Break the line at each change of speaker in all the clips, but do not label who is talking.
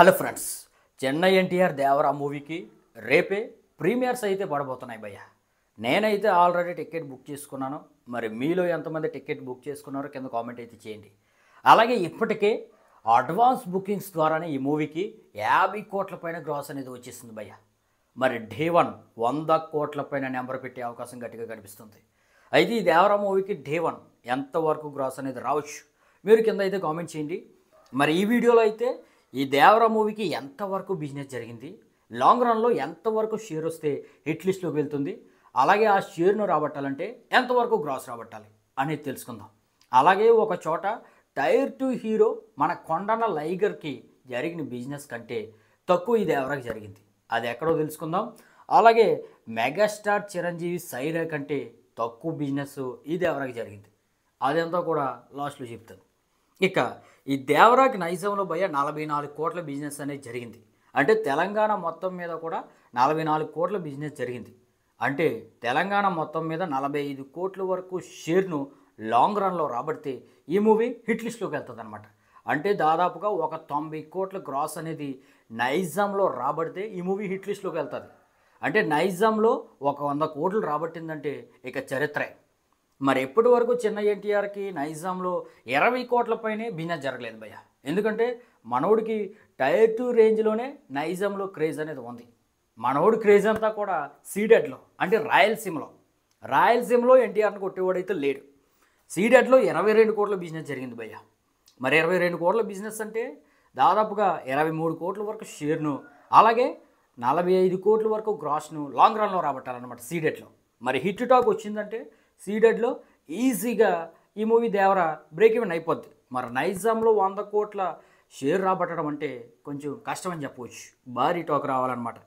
hello friends Chennai NTR Devara మూవీకి రేపే premieres అయితే పడబోతున్నాయి భయ్య నేనైతే ఆల్రెడీ టికెట్ బుక్ చేసుకున్నాను మరి మీలో ఎంతమంది టికెట్ బుక్ చేసుకున్నారో కింద కామెంట్ అయితే చేయండి అలాగే ఇప్పటికే అడ్వాన్స్ బుకింగ్స్ ద్వారానే ఈ మూవీకి యాభై కోట్ల పైన గ్రాస్ అనేది వచ్చేసింది భయ్య మరి డే వన్ వంద కోట్ల పైన నెంబర్ పెట్టే అవకాశం గట్టిగా కనిపిస్తుంది అయితే ఈ దేవరా మూవీకి డే వన్ ఎంతవరకు గ్రాస్ అనేది రావచ్చు మీరు కింద అయితే కామెంట్ చేయండి మరి ఈ వీడియోలో అయితే ఈ దేవరా మూవీకి ఎంతవరకు బిజినెస్ జరిగింది లాంగ్ రన్లో ఎంతవరకు షేర్ వస్తే హిట్ లిస్ట్లోకి వెళ్తుంది అలాగే ఆ షేర్ను రాబట్టాలంటే ఎంతవరకు గ్రాస్ రాబట్టాలి అనేది తెలుసుకుందాం అలాగే ఒక చోట టైర్ టు హీరో మన కొండన లైగర్కి జరిగిన బిజినెస్ కంటే తక్కువ ఇది ఎవరికి జరిగింది అది ఎక్కడో తెలుసుకుందాం అలాగే మెగాస్టార్ చిరంజీవి సైరా కంటే తక్కువ బిజినెస్ ఇది ఎవరికి జరిగింది అదంతా కూడా లాస్ట్లో చెప్తాను ఇక ఈ దేవరాకి నైజంలో భయ నలభై నాలుగు కోట్ల బిజినెస్ అనేది జరిగింది అంటే తెలంగాణ మొత్తం మీద కూడా నలభై నాలుగు కోట్ల బిజినెస్ జరిగింది అంటే తెలంగాణ మొత్తం మీద నలభై ఐదు కోట్ల వరకు షేర్ను లాంగ్ రన్లో రాబడితే ఈ మూవీ హిట్ లిస్ట్లోకి వెళ్తుంది అనమాట అంటే దాదాపుగా ఒక తొంభై కోట్ల గ్రాస్ అనేది నైజాంలో రాబడితే ఈ మూవీ హిట్ లిస్ట్లోకి వెళ్తుంది అంటే నైజాంలో ఒక వంద కోట్లు రాబట్టిందంటే ఇక చరిత్రే మరి ఎప్పటి వరకు చిన్న ఎన్టీఆర్కి నైజాంలో ఇరవై కోట్లపైనే బిజినెస్ జరగలేదు భయ్య ఎందుకంటే మనోడికి టైర్ టూ రేంజ్లోనే నైజాంలో క్రేజ్ అనేది ఉంది మనోడు క్రేజ్ అంతా కూడా సీడెడ్లో అంటే రాయలసీమలో రాయలసీమలో ఎన్టీఆర్ని కొట్టేవాడైతే లేడు సీడెడ్లో ఇరవై రెండు కోట్ల బిజినెస్ జరిగింది భయ్య మరి ఇరవై రెండు కోట్ల బిజినెస్ అంటే దాదాపుగా ఇరవై మూడు కోట్ల వరకు షేర్ను అలాగే నలభై ఐదు కోట్ల వరకు గ్రాస్ను లాంగ్ రన్లో రాబట్టాలన్నమాట సీడెట్లో మరి హిట్ టాక్ వచ్చిందంటే సీడెడ్లో ఈజీగా ఈ మూవీ దేవర బ్రేక్ ఈవెన్ అయిపోద్ది మరి నైజాంలో వంద కోట్ల షేర్ రాబట్టడం అంటే కొంచెం కష్టమని చెప్పవచ్చు భారీ టాక్ రావాలన్నమాట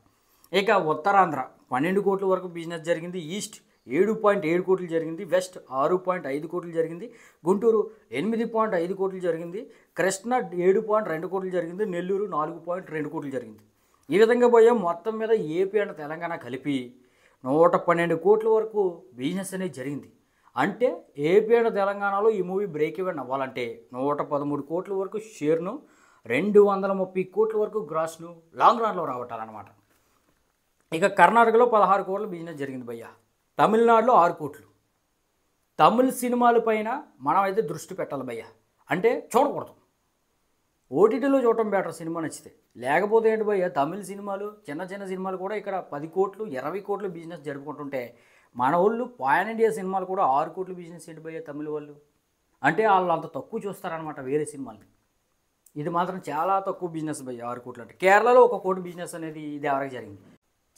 ఇక ఉత్తరాంధ్ర పన్నెండు కోట్ల వరకు బిజినెస్ జరిగింది ఈస్ట్ ఏడు పాయింట్ ఏడు కోట్లు జరిగింది వెస్ట్ ఆరు పాయింట్ ఐదు కోట్లు జరిగింది గుంటూరు ఎనిమిది పాయింట్ ఐదు కోట్లు జరిగింది కృష్ణ ఏడు పాయింట్ రెండు కోట్లు జరిగింది నెల్లూరు నాలుగు పాయింట్ రెండు కోట్లు జరిగింది ఈ విధంగా పోయే మొత్తం మీద ఏపీ అండ్ తెలంగాణ కలిపి నూట పన్నెండు కోట్ల వరకు బిజినెస్ అనేది జరిగింది అంటే ఏపీ అండ్ తెలంగాణలో ఈ మూవీ బ్రేక్ ఇవ్వండి అవ్వాలంటే నూట పదమూడు కోట్ల వరకు షేర్ను రెండు వందల ముప్పై కోట్ల వరకు గ్రాస్ను లాంగ్ రన్లో రాబట్టాలన్నమాట ఇక కర్ణాటకలో పదహారు కోట్ల బిజినెస్ జరిగింది భయ్య తమిళనాడులో ఆరు కోట్లు తమిళ సినిమాల పైన మనమైతే దృష్టి పెట్టాలి భయ్య అంటే చూడకూడదు ఓటీటీలో చూడటం బెటర్ సినిమా నచ్చితే లేకపోతే ఏంటి భయ్య తమిళ సినిమాలు చిన్న చిన్న సినిమాలు కూడా ఇక్కడ పది కోట్లు ఇరవై కోట్లు బిజినెస్ జరుపుకుంటుంటే మన వాళ్ళు పాయన్ ఇండియా సినిమాలు కూడా ఆరు కోట్లు బిజినెస్ ఏంటి భయ్య తమిళ వాళ్ళు అంటే వాళ్ళు అంత తక్కువ చూస్తారనమాట వేరే సినిమాలు ఇది మాత్రం చాలా తక్కువ బిజినెస్ భయ్య ఆరు కోట్లు అంటే కేరళలో ఒక కోటి బిజినెస్ అనేది ఇది ఎవరికి జరిగింది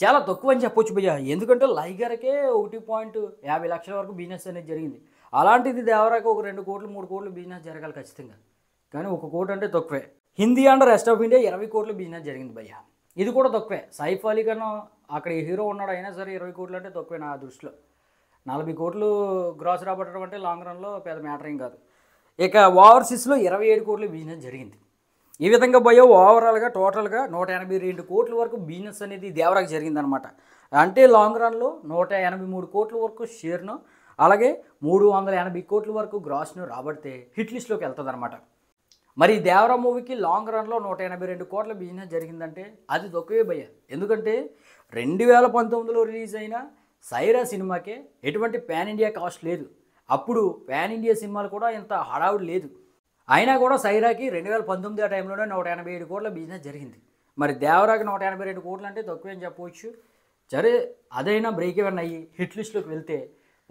చాలా తక్కువ అని చెప్పొచ్చు భయ్య ఎందుకంటే లైగర్కే ఒకటి పాయింట్ యాభై లక్షల వరకు బిజినెస్ అనేది జరిగింది అలాంటిది దేవరాకి ఒక రెండు కోట్లు మూడు కోట్లు బిజినెస్ జరగాలి ఖచ్చితంగా కానీ ఒక కోటి అంటే తక్కువే Hindi and rest of India ఇరవై కోట్లు బిజినెస్ జరిగింది భయ్య ఇది కూడా తక్కువే సైఫ్ అలీ కన్నా అక్కడ హీరో ఉన్నాడు అయినా సరే ఇరవై కోట్లు అంటే తక్కువే నా దృష్టిలో నలభై కోట్లు గ్రాస్ రాబట్టడం అంటే లాంగ్ రన్లో పెద్ద మ్యాటర్ ఏం కాదు ఇక ఓవర్సీస్లో ఇరవై ఏడు కోట్లు బిజినెస్ జరిగింది ఈ విధంగా పోయే ఓవరాల్గా టోటల్గా నూట ఎనభై రెండు కోట్ల వరకు బిజినెస్ అనేది దేవరాకు జరిగిందనమాట అంటే లాంగ్ రన్లో నూట ఎనభై మూడు కోట్ల వరకు షేర్ను అలాగే మూడు వందల ఎనభై కోట్ల వరకు గ్రాస్ను రాబడితే హిట్ లిస్ట్లోకి వెళ్తుంది అనమాట మరి దేవరా మూవీకి లాంగ్ రన్లో నూట ఎనభై రెండు కోట్ల బిజినెస్ జరిగిందంటే అది తక్కువే భయ ఎందుకంటే రెండు వేల పంతొమ్మిదిలో రిలీజ్ అయిన సైరా సినిమాకే ఎటువంటి పాన్ ఇండియా కాస్ట్ లేదు అప్పుడు పాన్ ఇండియా సినిమాలు కూడా ఇంత హడావుడు లేదు అయినా కూడా సైరాకి రెండు వేల పంతొమ్మిది ఆ టైంలోనే నూట ఎనభై ఏడు కోట్ల బిజినెస్ జరిగింది మరి దేవరాకి నూట ఎనభై రెండు కోట్లు అంటే తక్కువేం చెప్పవచ్చు సరే అదైనా బ్రేక్ ఎవెన్ అయ్యి హిట్ లిస్ట్లోకి వెళ్తే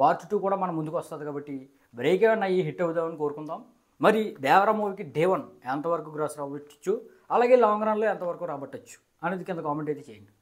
పార్ట్ టూ కూడా మన ముందుకు వస్తుంది కాబట్టి బ్రేక్ ఎవెన్ అయ్యి హిట్ అవుదామని కోరుకుందాం మరి దేవరా మూవీకి డే వన్ ఎంతవరకు గ్రాస్ రావచ్చు అలాగే లాంగ్ రన్లో ఎంతవరకు రాబట్టచ్చు అనేది కింద కామెంట్ అయితే చేయండి